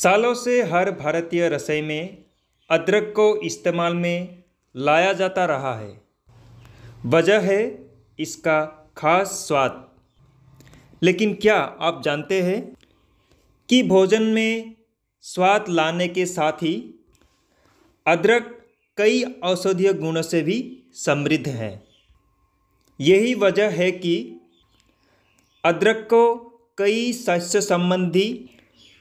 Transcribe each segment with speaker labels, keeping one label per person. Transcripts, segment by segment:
Speaker 1: सालों से हर भारतीय रसोई में अदरक को इस्तेमाल में लाया जाता रहा है वजह है इसका खास स्वाद लेकिन क्या आप जानते हैं कि भोजन में स्वाद लाने के साथ ही अदरक कई औषधीय गुणों से भी समृद्ध है यही वजह है कि अदरक को कई स्वास्थ्य संबंधी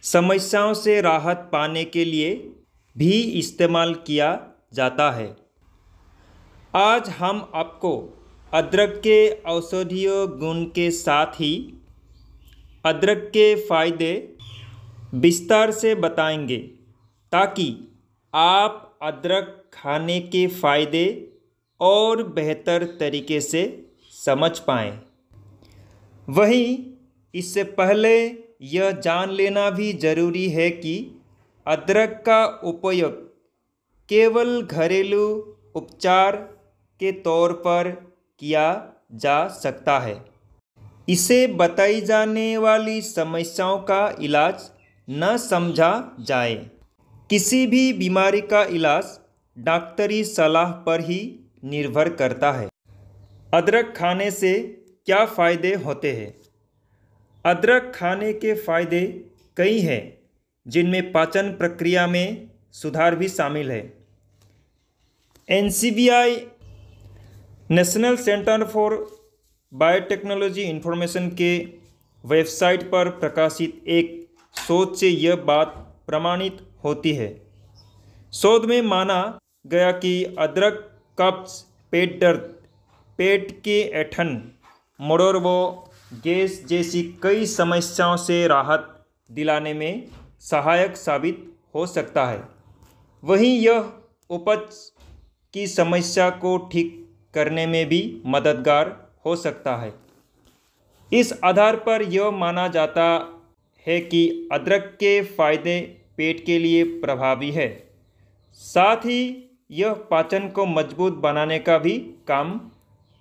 Speaker 1: समस्याओं से राहत पाने के लिए भी इस्तेमाल किया जाता है आज हम आपको अदरक के औषधीय गुण के साथ ही अदरक के फायदे विस्तार से बताएंगे ताकि आप अदरक खाने के फायदे और बेहतर तरीके से समझ पाएँ वहीं इससे पहले यह जान लेना भी जरूरी है कि अदरक का उपयोग केवल घरेलू उपचार के तौर पर किया जा सकता है इसे बताई जाने वाली समस्याओं का इलाज न समझा जाए किसी भी बीमारी का इलाज डॉक्टरी सलाह पर ही निर्भर करता है अदरक खाने से क्या फ़ायदे होते हैं अदरक खाने के फायदे कई हैं जिनमें पाचन प्रक्रिया में सुधार भी शामिल है an National Center for Biotechnology Information के वेबसाइट पर प्रकाशित एक शोध से यह बात प्रमाणित होती है शोध में माना गया कि अदरक कब्ज पेट दर्द पेट के ऐठन मरोड़ व गैस जैसी कई समस्याओं से राहत दिलाने में सहायक साबित हो सकता है वहीं यह उपज की समस्या को ठीक करने में भी मददगार हो सकता है इस आधार पर यह माना जाता है कि अदरक के फायदे पेट के लिए प्रभावी है साथ ही यह पाचन को मजबूत बनाने का भी काम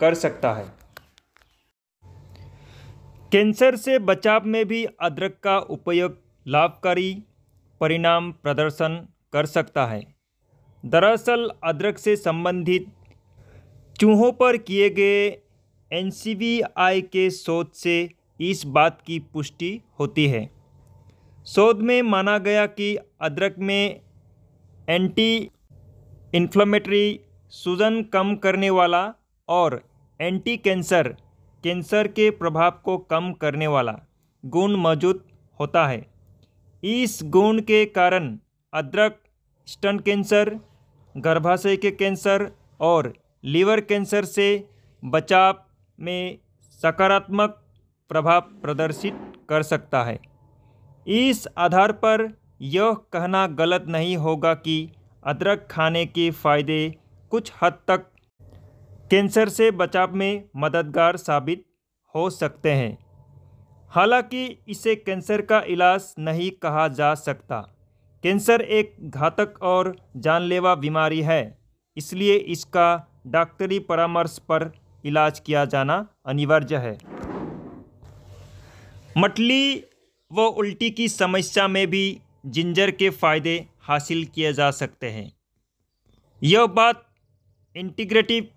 Speaker 1: कर सकता है कैंसर से बचाव में भी अदरक का उपयोग लाभकारी परिणाम प्रदर्शन कर सकता है दरअसल अदरक से संबंधित चूहों पर किए गए एन के शोध से इस बात की पुष्टि होती है शोध में माना गया कि अदरक में एंटी इन्फ्लेमेटरी सूजन कम करने वाला और एंटी कैंसर कैंसर के प्रभाव को कम करने वाला गुण मौजूद होता है इस गुण के कारण अदरक स्टन कैंसर गर्भाशय के कैंसर और लीवर कैंसर से बचाव में सकारात्मक प्रभाव प्रदर्शित कर सकता है इस आधार पर यह कहना गलत नहीं होगा कि अदरक खाने के फायदे कुछ हद तक कैंसर से बचाव में मददगार साबित हो सकते हैं हालांकि इसे कैंसर का इलाज नहीं कहा जा सकता कैंसर एक घातक और जानलेवा बीमारी है इसलिए इसका डॉक्टरी परामर्श पर इलाज किया जाना अनिवार्य है मटली व उल्टी की समस्या में भी जिंजर के फ़ायदे हासिल किए जा सकते हैं यह बात इंटीग्रेटिव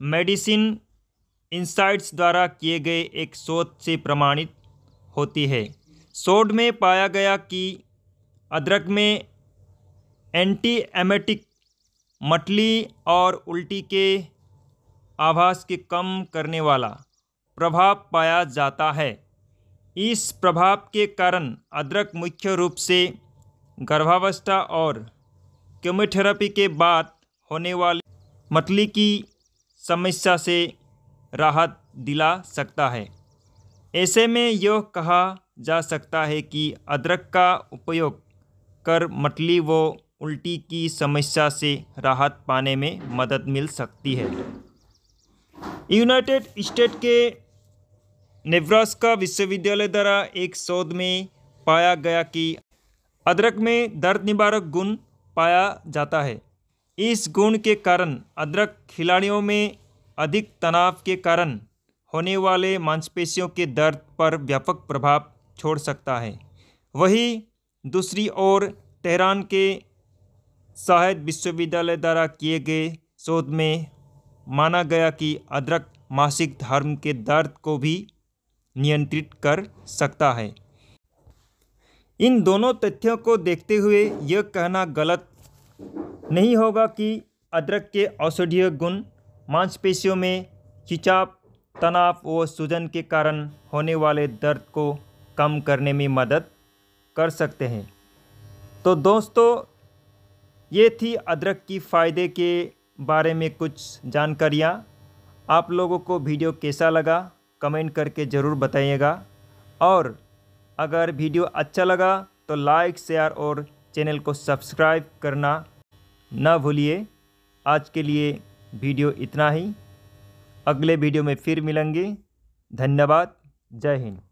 Speaker 1: मेडिसिन इंसाइट्स द्वारा किए गए एक शोध से प्रमाणित होती है शोध में पाया गया कि अदरक में एंटी एमेटिक मटली और उल्टी के आभास के कम करने वाला प्रभाव पाया जाता है इस प्रभाव के कारण अदरक मुख्य रूप से गर्भावस्था और केमोथेरेपी के बाद होने वाले मटली की समस्या से राहत दिला सकता है ऐसे में यह कहा जा सकता है कि अदरक का उपयोग कर मटली व उल्टी की समस्या से राहत पाने में मदद मिल सकती है यूनाइटेड स्टेट के नेब्रास्का विश्वविद्यालय द्वारा एक शोध में पाया गया कि अदरक में दर्द निवारक गुण पाया जाता है इस गुण के कारण अदरक खिलाड़ियों में अधिक तनाव के कारण होने वाले मांसपेशियों के दर्द पर व्यापक प्रभाव छोड़ सकता है वही दूसरी ओर तेहरान के शाहिद विश्वविद्यालय द्वारा किए गए शोध में माना गया कि अदरक मासिक धर्म के दर्द को भी नियंत्रित कर सकता है इन दोनों तथ्यों को देखते हुए यह कहना गलत नहीं होगा कि अदरक के औषधीय गुण मांसपेशियों में खिंचाव तनाव व सूजन के कारण होने वाले दर्द को कम करने में मदद कर सकते हैं तो दोस्तों ये थी अदरक की फ़ायदे के बारे में कुछ जानकारियाँ आप लोगों को वीडियो कैसा लगा कमेंट करके ज़रूर बताइएगा और अगर वीडियो अच्छा लगा तो लाइक शेयर और चैनल को सब्सक्राइब करना ना भूलिए आज के लिए वीडियो इतना ही अगले वीडियो में फिर मिलेंगे धन्यवाद जय हिंद